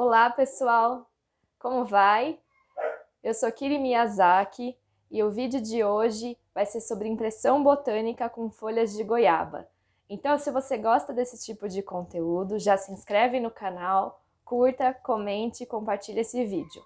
Olá, pessoal! Como vai? Eu sou Kiri Miyazaki e o vídeo de hoje vai ser sobre impressão botânica com folhas de goiaba. Então, se você gosta desse tipo de conteúdo, já se inscreve no canal, curta, comente e compartilhe esse vídeo.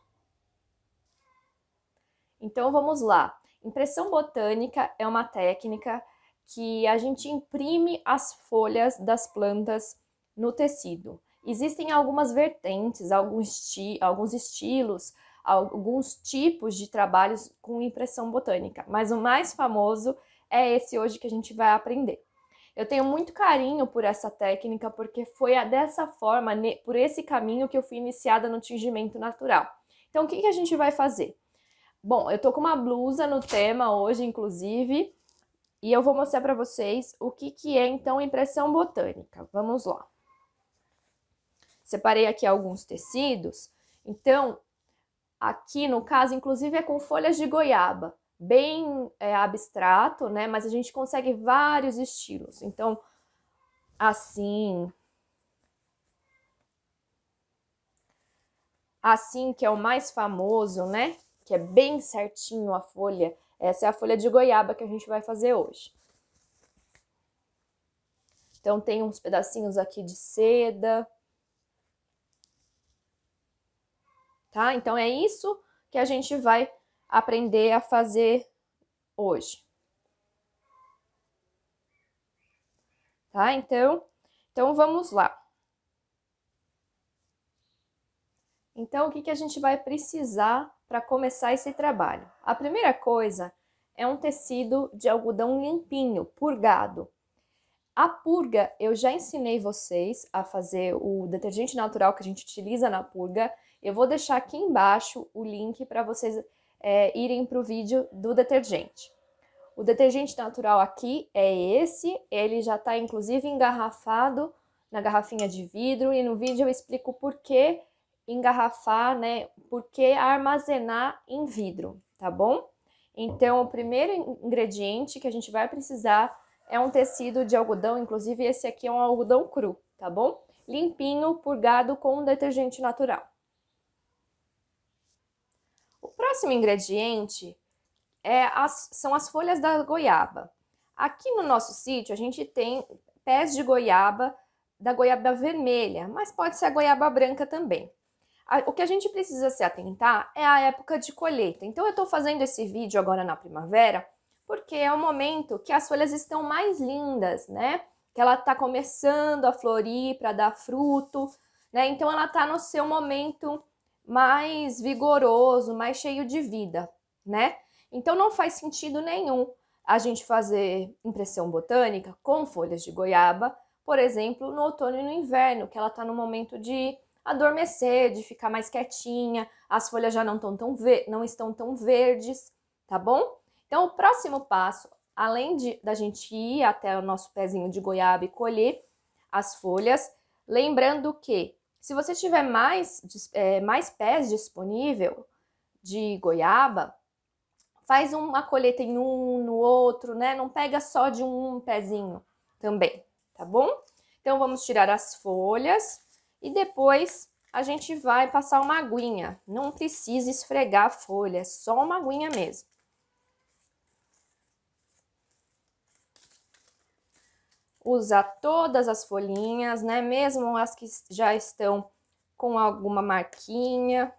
Então, vamos lá. Impressão botânica é uma técnica que a gente imprime as folhas das plantas no tecido. Existem algumas vertentes, alguns, alguns estilos, alguns tipos de trabalhos com impressão botânica, mas o mais famoso é esse hoje que a gente vai aprender. Eu tenho muito carinho por essa técnica porque foi dessa forma, por esse caminho que eu fui iniciada no tingimento natural. Então, o que, que a gente vai fazer? Bom, eu tô com uma blusa no tema hoje, inclusive, e eu vou mostrar para vocês o que, que é então impressão botânica. Vamos lá. Separei aqui alguns tecidos. Então, aqui no caso, inclusive, é com folhas de goiaba. Bem é, abstrato, né? Mas a gente consegue vários estilos. Então, assim, assim, que é o mais famoso, né? Que é bem certinho a folha. Essa é a folha de goiaba que a gente vai fazer hoje. Então, tem uns pedacinhos aqui de seda. tá? Então é isso que a gente vai aprender a fazer hoje. Tá? Então, então vamos lá. Então, o que, que a gente vai precisar para começar esse trabalho? A primeira coisa é um tecido de algodão limpinho, purgado. A purga, eu já ensinei vocês a fazer o detergente natural que a gente utiliza na purga eu vou deixar aqui embaixo o link para vocês é, irem para o vídeo do detergente. O detergente natural aqui é esse, ele já está inclusive engarrafado na garrafinha de vidro e no vídeo eu explico por que engarrafar, né, por que armazenar em vidro, tá bom? Então, o primeiro ingrediente que a gente vai precisar é um tecido de algodão, inclusive esse aqui é um algodão cru, tá bom? Limpinho, purgado com detergente natural próximo ingrediente é as, são as folhas da goiaba. Aqui no nosso sítio a gente tem pés de goiaba, da goiaba vermelha, mas pode ser a goiaba branca também. O que a gente precisa se atentar é a época de colheita. Então eu estou fazendo esse vídeo agora na primavera, porque é o momento que as folhas estão mais lindas, né? Que ela está começando a florir para dar fruto, né? Então ela está no seu momento mais vigoroso, mais cheio de vida, né? Então não faz sentido nenhum a gente fazer impressão botânica com folhas de goiaba, por exemplo, no outono e no inverno, que ela está no momento de adormecer, de ficar mais quietinha, as folhas já não, tão não estão tão verdes, tá bom? Então o próximo passo, além de da gente ir até o nosso pezinho de goiaba e colher as folhas, lembrando que se você tiver mais, é, mais pés disponível de goiaba, faz uma colheita em um, no outro, né? Não pega só de um pezinho também, tá bom? Então vamos tirar as folhas e depois a gente vai passar uma aguinha. Não precisa esfregar a folha, é só uma aguinha mesmo. usar todas as folhinhas, né? Mesmo as que já estão com alguma marquinha,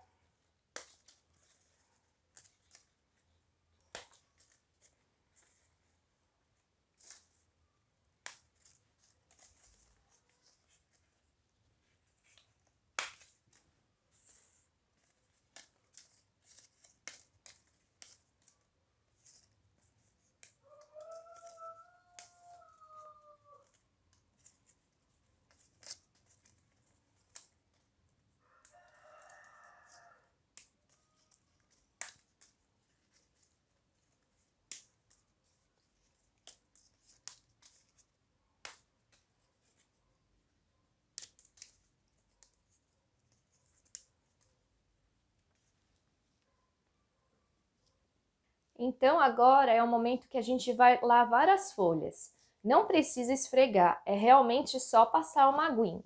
Então agora é o momento que a gente vai lavar as folhas. Não precisa esfregar, é realmente só passar uma aguinha.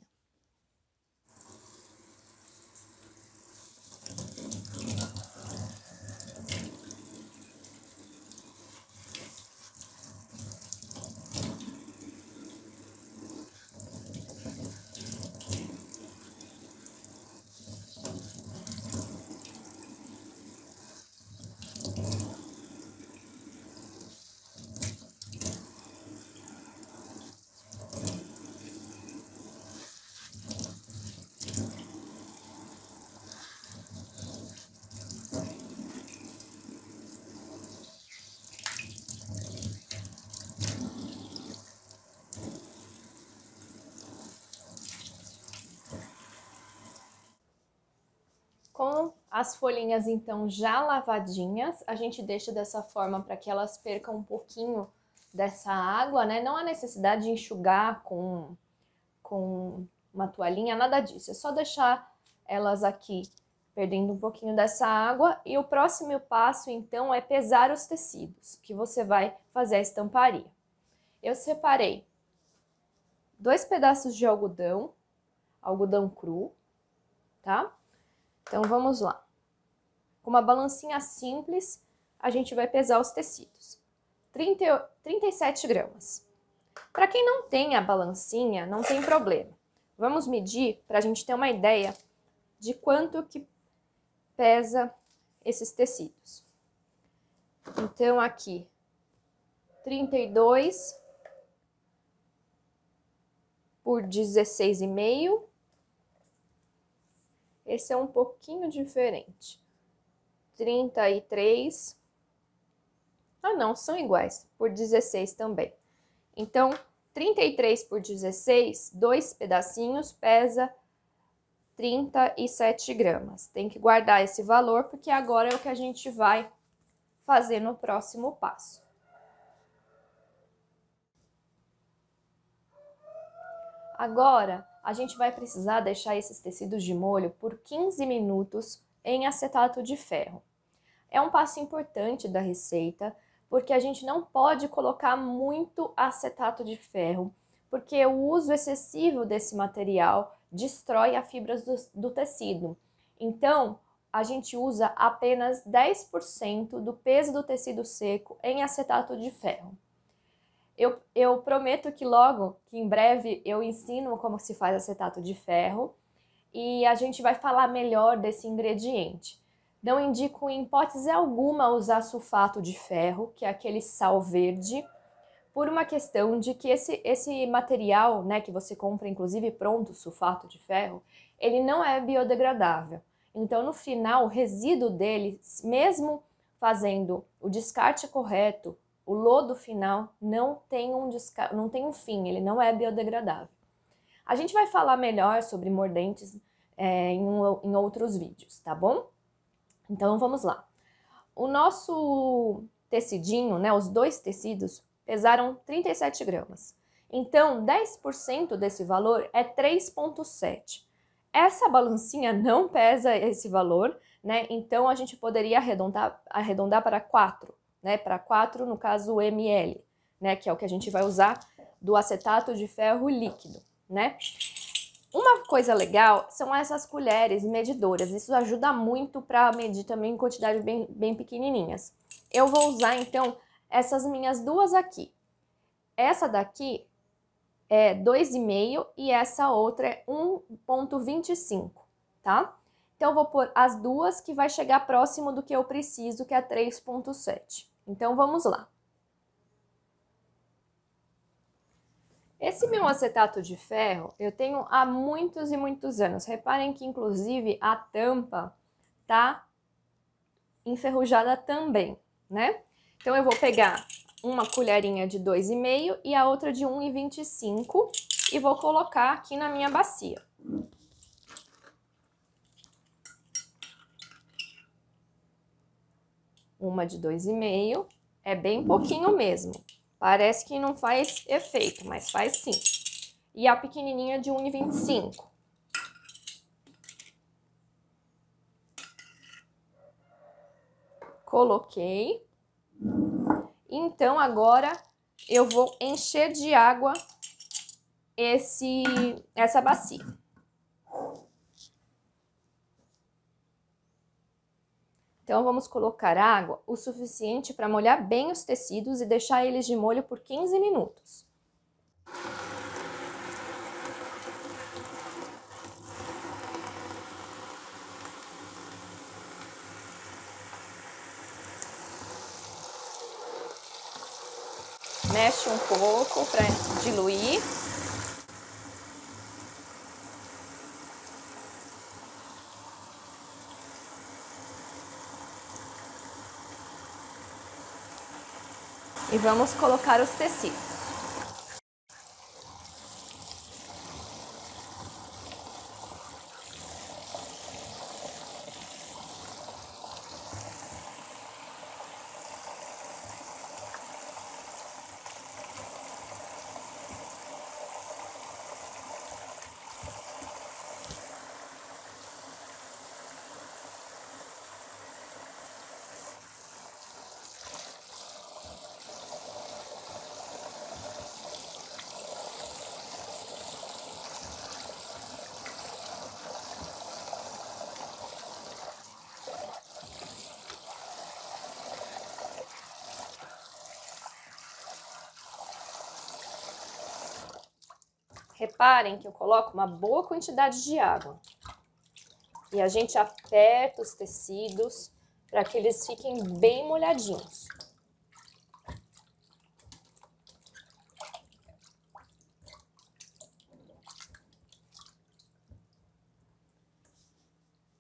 As folhinhas, então, já lavadinhas, a gente deixa dessa forma para que elas percam um pouquinho dessa água, né? Não há necessidade de enxugar com, com uma toalhinha, nada disso. É só deixar elas aqui perdendo um pouquinho dessa água. E o próximo passo, então, é pesar os tecidos, que você vai fazer a estamparia. Eu separei dois pedaços de algodão, algodão cru, tá? Então, vamos lá. Com uma balancinha simples, a gente vai pesar os tecidos. 30, 37 gramas. Para quem não tem a balancinha, não tem problema. Vamos medir para a gente ter uma ideia de quanto que pesa esses tecidos. Então, aqui, 32 por 16,5. Esse é um pouquinho diferente. 33. Ah, não, são iguais, por 16 também. Então, 33 por 16, dois pedacinhos, pesa 37 gramas. Tem que guardar esse valor, porque agora é o que a gente vai fazer no próximo passo. Agora, a gente vai precisar deixar esses tecidos de molho por 15 minutos em acetato de ferro é um passo importante da receita, porque a gente não pode colocar muito acetato de ferro, porque o uso excessivo desse material destrói as fibras do, do tecido. Então, a gente usa apenas 10% do peso do tecido seco em acetato de ferro. Eu, eu prometo que logo, que em breve, eu ensino como se faz acetato de ferro e a gente vai falar melhor desse ingrediente. Não indico em hipótese alguma usar sulfato de ferro, que é aquele sal verde, por uma questão de que esse, esse material, né, que você compra inclusive pronto, sulfato de ferro, ele não é biodegradável. Então, no final, o resíduo dele, mesmo fazendo o descarte correto, o lodo final não tem um, não tem um fim, ele não é biodegradável. A gente vai falar melhor sobre mordentes é, em, em outros vídeos, tá bom? Então vamos lá. O nosso tecidinho, né, os dois tecidos, pesaram 37 gramas. Então 10% desse valor é 3,7. Essa balancinha não pesa esse valor, né? Então a gente poderia arredondar, arredondar para 4, né? Para 4, no caso, ml, né? Que é o que a gente vai usar do acetato de ferro líquido, né? Uma coisa legal são essas colheres medidoras. Isso ajuda muito para medir também em quantidades bem, bem pequenininhas. Eu vou usar, então, essas minhas duas aqui. Essa daqui é 2,5 e essa outra é 1,25, tá? Então, eu vou pôr as duas que vai chegar próximo do que eu preciso, que é 3,7. Então, vamos lá. Esse meu acetato de ferro eu tenho há muitos e muitos anos. Reparem que, inclusive, a tampa tá enferrujada também, né? Então, eu vou pegar uma colherinha de 2,5 e a outra de 1,25 e vou colocar aqui na minha bacia. Uma de 2,5, é bem pouquinho mesmo. Parece que não faz efeito, mas faz sim. E a pequenininha de 1,25. Coloquei. Então, agora eu vou encher de água esse, essa bacia. Então vamos colocar água o suficiente para molhar bem os tecidos e deixar eles de molho por 15 minutos. Mexe um pouco para diluir e vamos colocar os tecidos. Reparem que eu coloco uma boa quantidade de água. E a gente aperta os tecidos para que eles fiquem bem molhadinhos.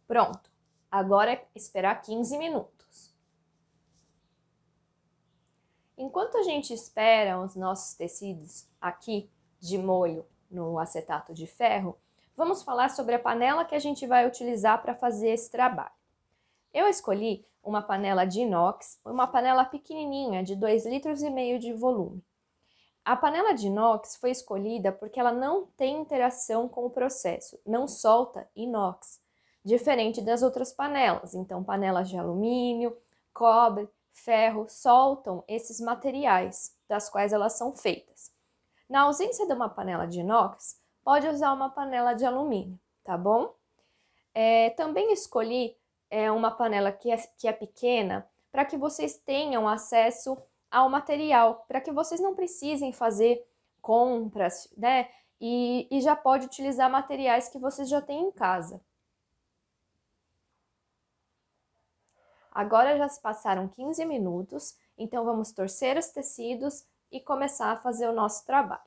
Pronto. Agora é esperar 15 minutos. Enquanto a gente espera os nossos tecidos aqui de molho no acetato de ferro, vamos falar sobre a panela que a gente vai utilizar para fazer esse trabalho. Eu escolhi uma panela de inox, uma panela pequenininha de 2,5 litros e meio de volume. A panela de inox foi escolhida porque ela não tem interação com o processo, não solta inox, diferente das outras panelas. Então, panelas de alumínio, cobre, ferro soltam esses materiais das quais elas são feitas. Na ausência de uma panela de inox, pode usar uma panela de alumínio, tá bom? É, também escolhi é, uma panela que é, que é pequena para que vocês tenham acesso ao material, para que vocês não precisem fazer compras, né? E, e já pode utilizar materiais que vocês já têm em casa. Agora já se passaram 15 minutos, então vamos torcer os tecidos e começar a fazer o nosso trabalho.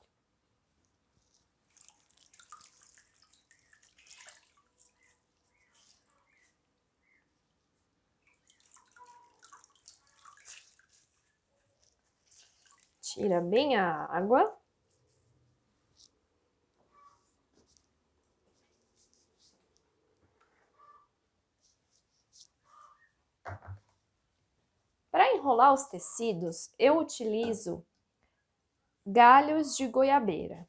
Tira bem a água. Para enrolar os tecidos, eu utilizo Galhos de goiabeira.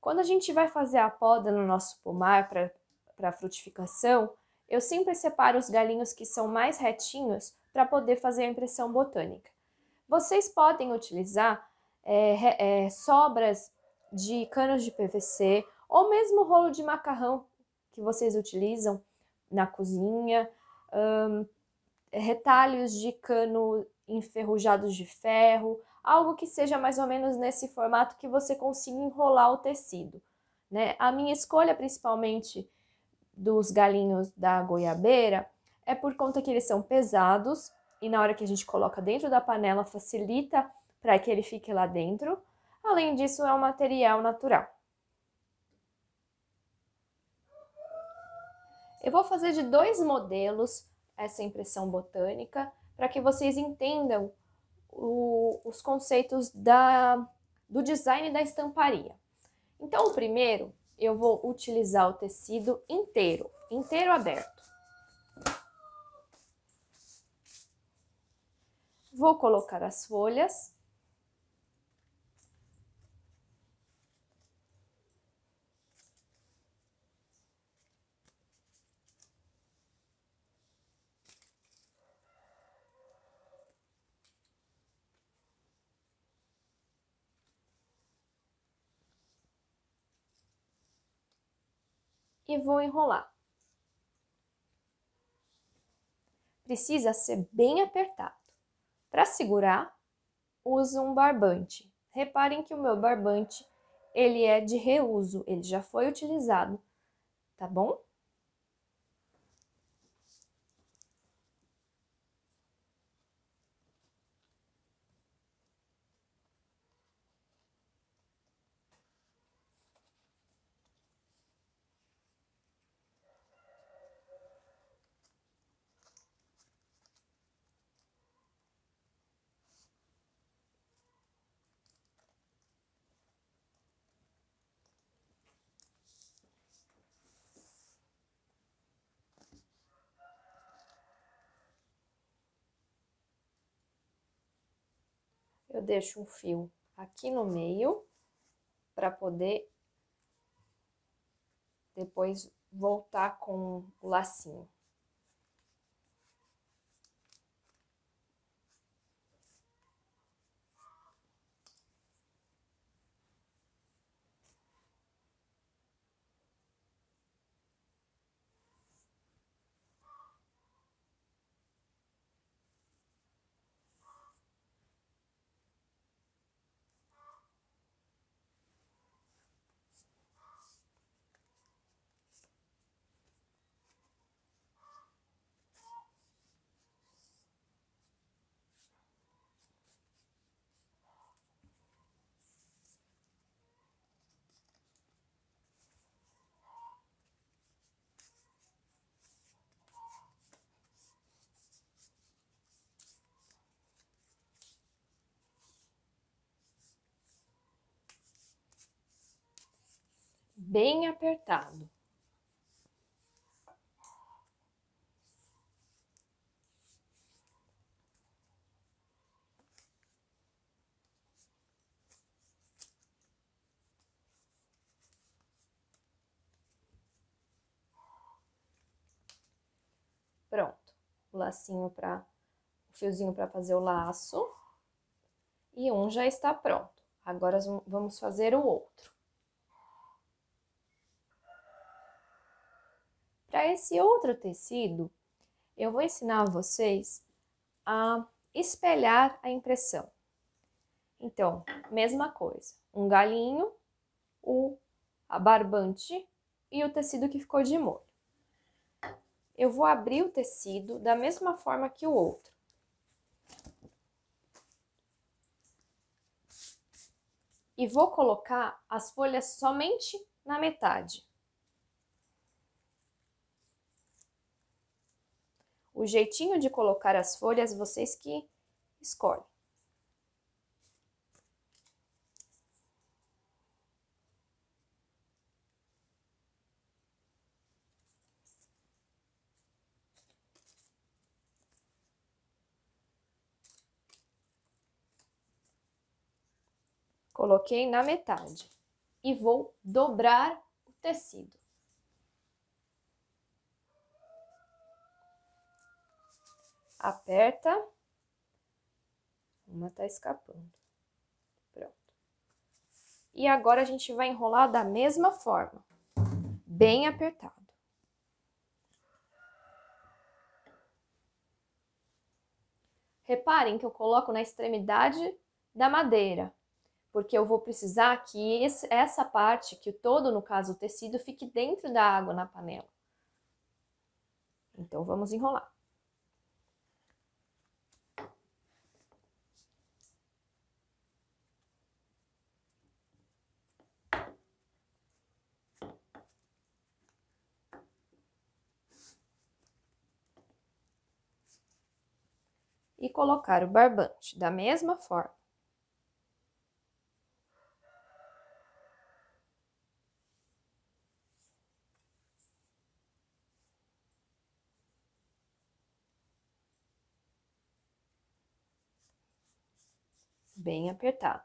Quando a gente vai fazer a poda no nosso pomar para frutificação, eu sempre separo os galinhos que são mais retinhos para poder fazer a impressão botânica. Vocês podem utilizar é, é, sobras de canos de PVC ou mesmo rolo de macarrão que vocês utilizam na cozinha, hum, retalhos de cano enferrujados de ferro, algo que seja mais ou menos nesse formato que você consiga enrolar o tecido. Né? A minha escolha, principalmente dos galinhos da goiabeira, é por conta que eles são pesados e na hora que a gente coloca dentro da panela facilita para que ele fique lá dentro. Além disso, é um material natural. Eu vou fazer de dois modelos essa impressão botânica para que vocês entendam o, os conceitos da, do design da estamparia. Então, o primeiro, eu vou utilizar o tecido inteiro, inteiro aberto. Vou colocar as folhas e vou enrolar. Precisa ser bem apertado. Para segurar, uso um barbante. Reparem que o meu barbante ele é de reuso, ele já foi utilizado, tá bom? eu deixo um fio aqui no meio para poder depois voltar com o lacinho. bem apertado. Pronto, o lacinho para o fiozinho para fazer o laço e um já está pronto. Agora vamos fazer o outro. Para esse outro tecido, eu vou ensinar a vocês a espelhar a impressão. Então, mesma coisa, um galinho, o a barbante e o tecido que ficou de molho. Eu vou abrir o tecido da mesma forma que o outro. E vou colocar as folhas somente na metade. O jeitinho de colocar as folhas, vocês que escolhem. Coloquei na metade e vou dobrar o tecido. aperta. Uma tá escapando. Pronto. E agora a gente vai enrolar da mesma forma, bem apertado. Reparem que eu coloco na extremidade da madeira, porque eu vou precisar que esse, essa parte, que o todo, no caso o tecido, fique dentro da água na panela. Então, vamos enrolar. e colocar o barbante da mesma forma. Bem apertado.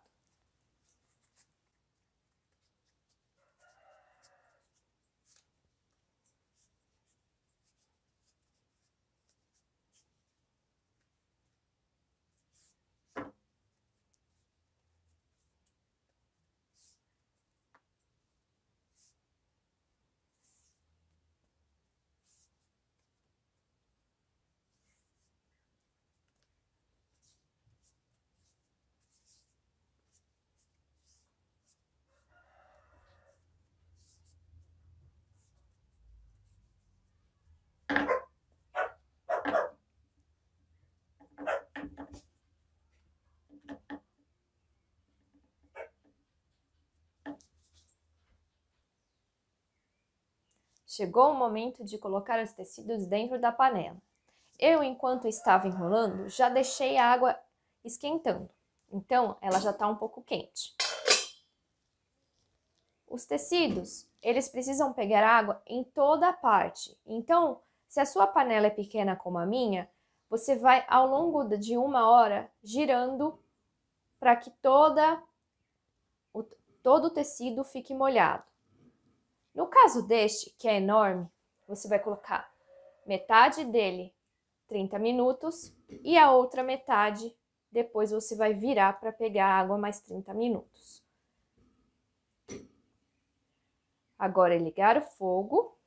Chegou o momento de colocar os tecidos dentro da panela. Eu, enquanto estava enrolando, já deixei a água esquentando, então ela já está um pouco quente. Os tecidos, eles precisam pegar água em toda a parte. Então, se a sua panela é pequena como a minha, você vai ao longo de uma hora girando para que toda, o, todo o tecido fique molhado. No caso deste, que é enorme, você vai colocar metade dele 30 minutos e a outra metade depois você vai virar para pegar a água mais 30 minutos. Agora é ligar o fogo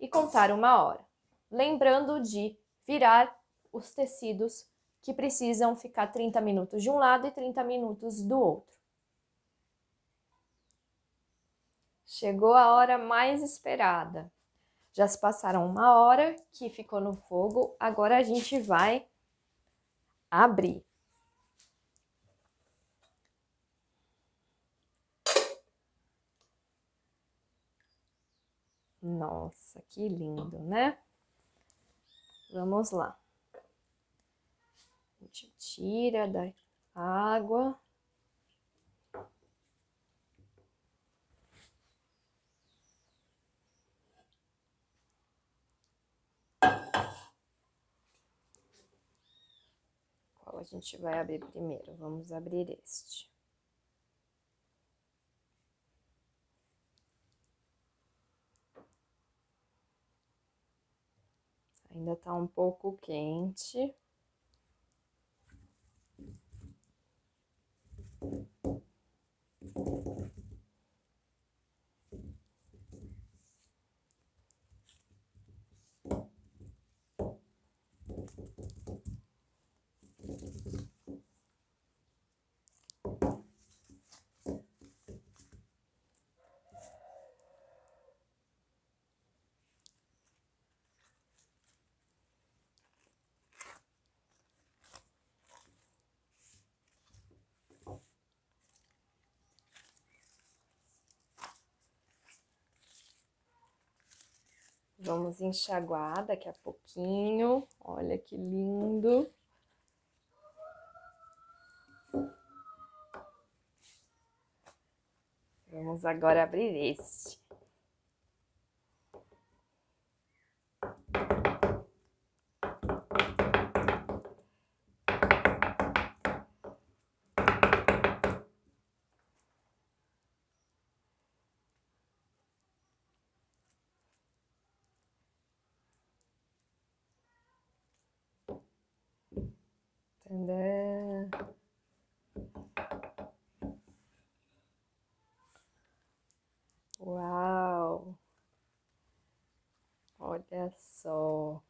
e contar uma hora. Lembrando de virar os tecidos que precisam ficar 30 minutos de um lado e 30 minutos do outro. Chegou a hora mais esperada. Já se passaram uma hora que ficou no fogo, agora a gente vai abrir. Nossa, que lindo, né? Vamos lá. A gente tira da água. a gente vai abrir primeiro. Vamos abrir este. Ainda tá um pouco quente. Thank Vamos enxaguar daqui a pouquinho. Olha que lindo. Vamos agora abrir este. Tandã. Uau! Olha só.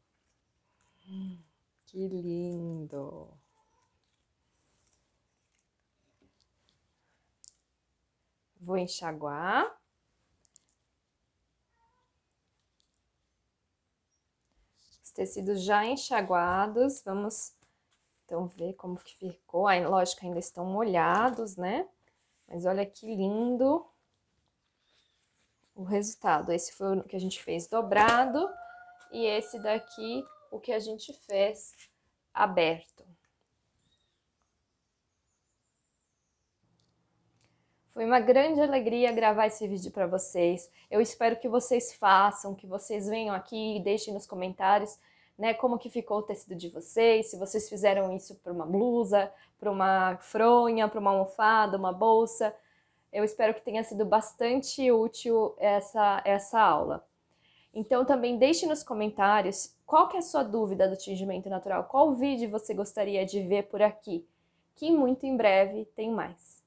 Que lindo. Vou enxaguar. Os tecidos já enxaguados, vamos então, vê como que ficou. Aí, lógico, ainda estão molhados, né? Mas olha que lindo o resultado. Esse foi o que a gente fez dobrado e esse daqui o que a gente fez aberto. Foi uma grande alegria gravar esse vídeo para vocês. Eu espero que vocês façam, que vocês venham aqui e deixem nos comentários né? Como que ficou o tecido de vocês, se vocês fizeram isso para uma blusa, para uma fronha, para uma almofada, uma bolsa. Eu espero que tenha sido bastante útil essa, essa aula. Então também deixe nos comentários qual que é a sua dúvida do tingimento natural, qual vídeo você gostaria de ver por aqui, que muito em breve tem mais.